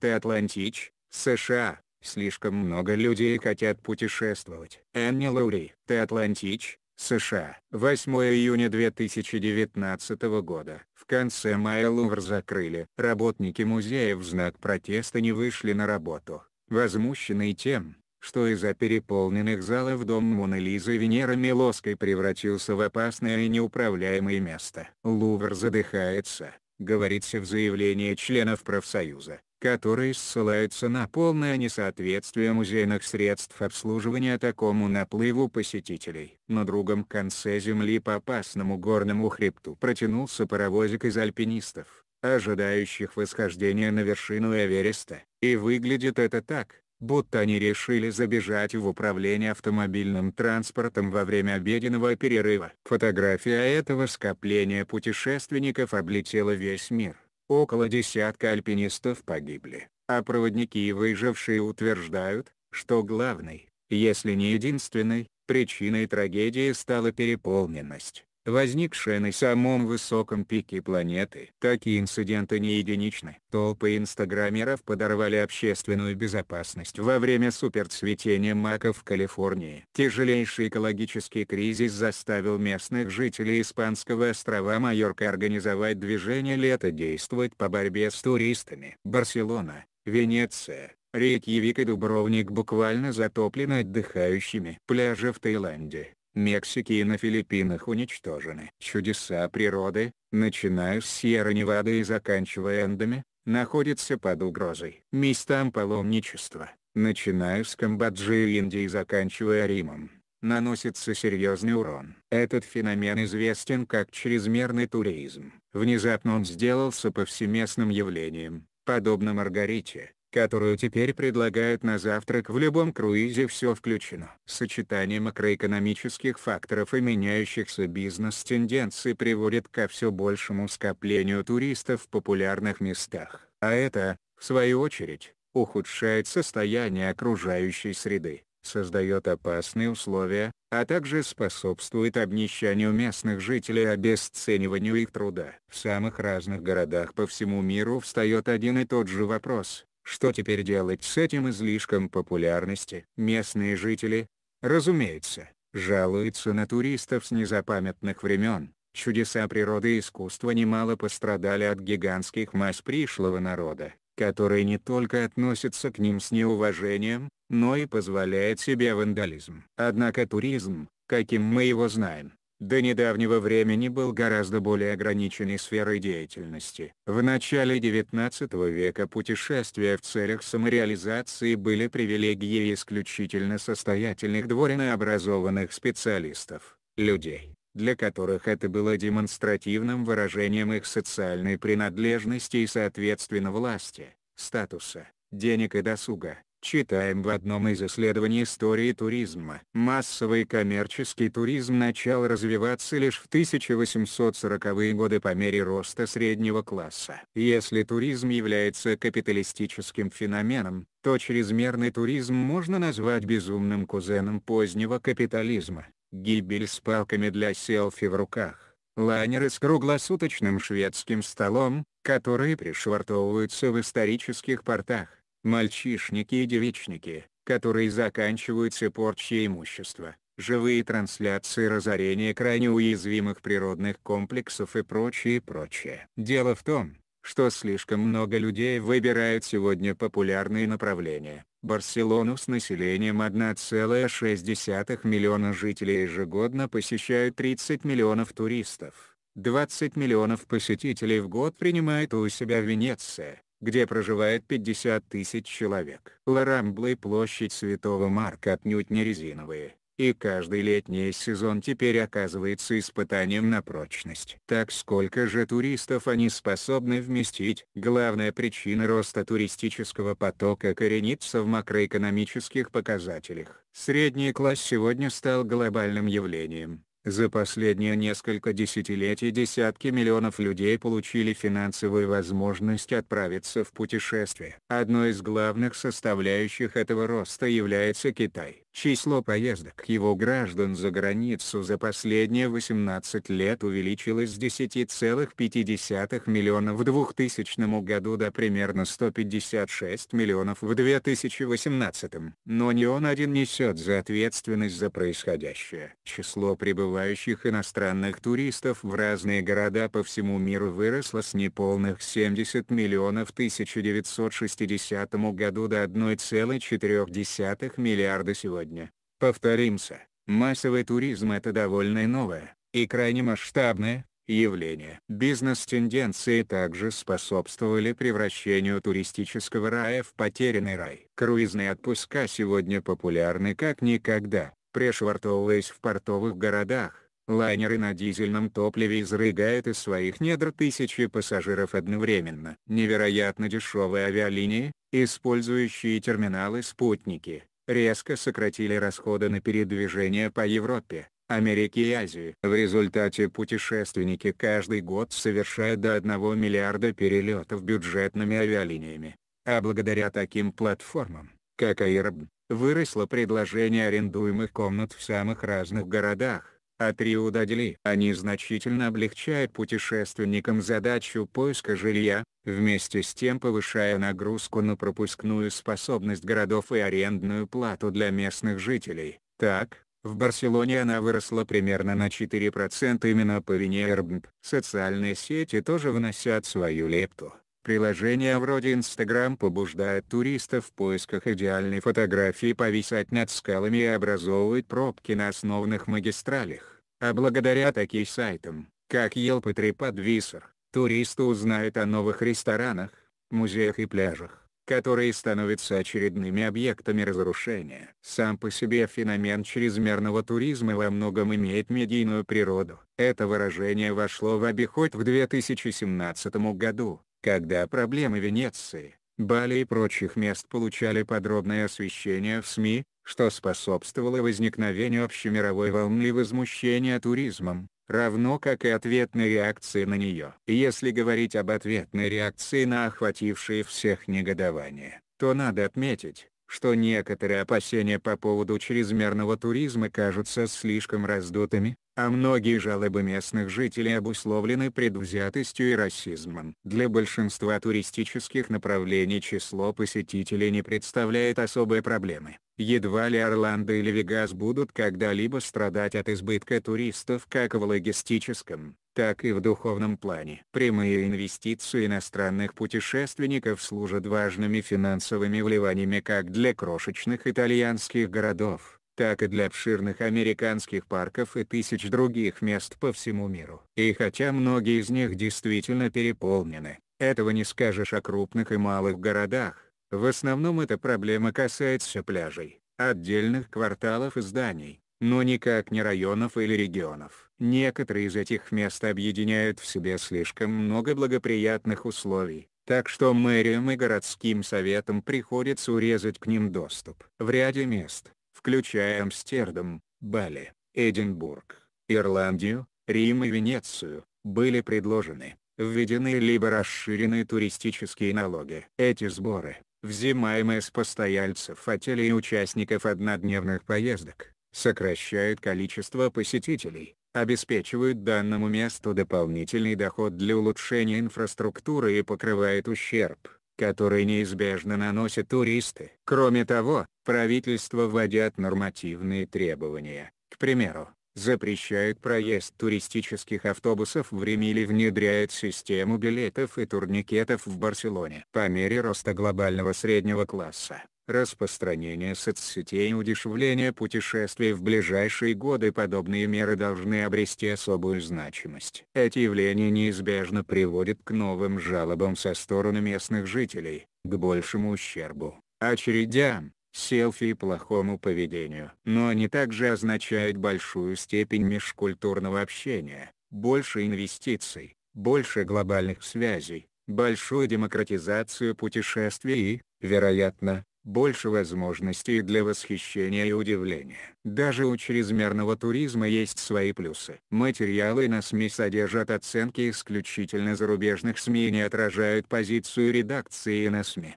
Ты Атлантич, США, слишком много людей хотят путешествовать. Энни Лоури, Ты Атлантич, США. 8 июня 2019 года. В конце мая Лувр закрыли. Работники музея в знак протеста не вышли на работу, возмущенные тем, что из-за переполненных залов дом Моны Лизы Венера Милоской превратился в опасное и неуправляемое место. Лувр задыхается, говорится в заявлении членов профсоюза которые ссылаются на полное несоответствие музейных средств обслуживания такому наплыву посетителей. На другом конце земли по опасному горному хребту протянулся паровозик из альпинистов, ожидающих восхождения на вершину Эвереста, и выглядит это так, будто они решили забежать в управление автомобильным транспортом во время обеденного перерыва. Фотография этого скопления путешественников облетела весь мир. Около десятка альпинистов погибли, а проводники и выжившие утверждают, что главной, если не единственной, причиной трагедии стала переполненность возникшая на самом высоком пике планеты. Такие инциденты не единичны. Толпы инстаграмеров подорвали общественную безопасность во время суперцветения маков в Калифорнии. Тяжелейший экологический кризис заставил местных жителей испанского острова Майорка организовать движение лето действовать по борьбе с туристами. Барселона, Венеция, Рейкьявик и Дубровник буквально затоплены отдыхающими. Пляжи в Таиланде, Мексики и на Филиппинах уничтожены. Чудеса природы, начиная с Сьерра-Невады и заканчивая Эндами, находятся под угрозой. Местам паломничества, начиная с Камбоджи и Индии и заканчивая Римом, наносится серьезный урон. Этот феномен известен как чрезмерный туризм. Внезапно он сделался повсеместным явлением, подобно Маргарите, которую теперь предлагают на завтрак в любом круизе все включено. Сочетание макроэкономических факторов и меняющихся бизнес-тенденций приводит ко все большему скоплению туристов в популярных местах. А это, в свою очередь, ухудшает состояние окружающей среды, создает опасные условия, а также способствует обнищанию местных жителей и обесцениванию их труда. В самых разных городах по всему миру встает один и тот же вопрос что теперь делать с этим излишком популярности? Местные жители, разумеется, жалуются на туристов с незапамятных времен. Чудеса природы и искусства немало пострадали от гигантских масс пришлого народа, который не только относится к ним с неуважением, но и позволяет себе вандализм. Однако туризм, каким мы его знаем, до недавнего времени был гораздо более ограниченной сферой деятельности. В начале XIX века путешествия в целях самореализации были привилегией исключительно состоятельных дворян и образованных специалистов, людей, для которых это было демонстративным выражением их социальной принадлежности и соответственно власти, статуса, денег и досуга. Читаем в одном из исследований истории туризма. Массовый коммерческий туризм начал развиваться лишь в 1840-е годы по мере роста среднего класса. Если туризм является капиталистическим феноменом, то чрезмерный туризм можно назвать безумным кузеном позднего капитализма. Гибель с палками для селфи в руках, лайнеры с круглосуточным шведским столом, которые пришвартовываются в исторических портах мальчишники и девичники, которые заканчиваются порчей имущества, живые трансляции разорения крайне уязвимых природных комплексов и прочее прочее. Дело в том, что слишком много людей выбирают сегодня популярные направления. Барселону с населением 1,6 миллиона жителей ежегодно посещают 30 миллионов туристов. 20 миллионов посетителей в год принимает у себя Венеция, где проживает 50 тысяч человек. Ларамбла и площадь Святого Марка отнюдь не резиновые, и каждый летний сезон теперь оказывается испытанием на прочность. Так сколько же туристов они способны вместить? Главная причина роста туристического потока коренится в макроэкономических показателях. Средний класс сегодня стал глобальным явлением, за последние несколько десятилетий десятки миллионов людей получили финансовую возможность отправиться в путешествие. Одной из главных составляющих этого роста является Китай. Число поездок его граждан за границу за последние 18 лет увеличилось с 10,5 миллионов в 2000 году до примерно 156 миллионов в 2018. Но не он один несет за ответственность за происходящее. Число прибывающих иностранных туристов в разные города по всему миру выросло с неполных 70 миллионов в 1960 году до 1,4 миллиарда сегодня сегодня. Повторимся, массовый туризм это довольно новое, и крайне масштабное, явление. Бизнес-тенденции также способствовали превращению туристического рая в потерянный рай. Круизные отпуска сегодня популярны как никогда, пришвартовываясь в портовых городах. Лайнеры на дизельном топливе изрыгают из своих недр тысячи пассажиров одновременно. Невероятно дешевые авиалинии, использующие терминалы-спутники, резко сократили расходы на передвижение по Европе, Америке и Азии. В результате путешественники каждый год совершают до 1 миллиарда перелетов бюджетными авиалиниями. А благодаря таким платформам, как Airbnb, выросло предложение арендуемых комнат в самых разных городах а три да Они значительно облегчают путешественникам задачу поиска жилья, вместе с тем повышая нагрузку на пропускную способность городов и арендную плату для местных жителей. Так, в Барселоне она выросла примерно на 4% именно по вине Airbnb. Социальные сети тоже вносят свою лепту. Приложения вроде Instagram побуждают туристов в поисках идеальной фотографии повисать над скалами и образовывают пробки на основных магистралях. А благодаря таким сайтам, как Yelp и TripAdvisor, туристы узнают о новых ресторанах, музеях и пляжах, которые становятся очередными объектами разрушения. Сам по себе феномен чрезмерного туризма во многом имеет медийную природу. Это выражение вошло в обиход в 2017 году, когда проблемы Венеции, Бали и прочих мест получали подробное освещение в СМИ, что способствовало возникновению общемировой волны возмущения туризмом, равно как и ответной реакции на нее. Если говорить об ответной реакции на охватившие всех негодование, то надо отметить, что некоторые опасения по поводу чрезмерного туризма кажутся слишком раздутыми, а многие жалобы местных жителей обусловлены предвзятостью и расизмом. Для большинства туристических направлений число посетителей не представляет особой проблемы. Едва ли Орландо или Вегас будут когда-либо страдать от избытка туристов как в логистическом, так и в духовном плане. Прямые инвестиции иностранных путешественников служат важными финансовыми вливаниями как для крошечных итальянских городов, так и для обширных американских парков и тысяч других мест по всему миру. И хотя многие из них действительно переполнены, этого не скажешь о крупных и малых городах, в основном эта проблема касается пляжей, отдельных кварталов и зданий, но никак не районов или регионов. Некоторые из этих мест объединяют в себе слишком много благоприятных условий, так что мэриям и городским советам приходится урезать к ним доступ. В ряде мест, включая Амстердам, Бали, Эдинбург, Ирландию, Рим и Венецию, были предложены, введены либо расширены туристические налоги. Эти сборы, взимаемые с постояльцев отелей и участников однодневных поездок, сокращают количество посетителей, обеспечивают данному месту дополнительный доход для улучшения инфраструктуры и покрывают ущерб, который неизбежно наносят туристы. Кроме того, правительство вводят нормативные требования, к примеру, запрещают проезд туристических автобусов в Риме или внедряют систему билетов и турникетов в Барселоне. По мере роста глобального среднего класса, распространение соцсетей и удешевление путешествий в ближайшие годы подобные меры должны обрести особую значимость. Эти явления неизбежно приводят к новым жалобам со стороны местных жителей, к большему ущербу, очередям, селфи и плохому поведению. Но они также означают большую степень межкультурного общения, больше инвестиций, больше глобальных связей, большую демократизацию путешествий и, вероятно, больше возможностей для восхищения и удивления. Даже у чрезмерного туризма есть свои плюсы. Материалы на СМИ содержат оценки исключительно зарубежных СМИ и не отражают позицию редакции на СМИ.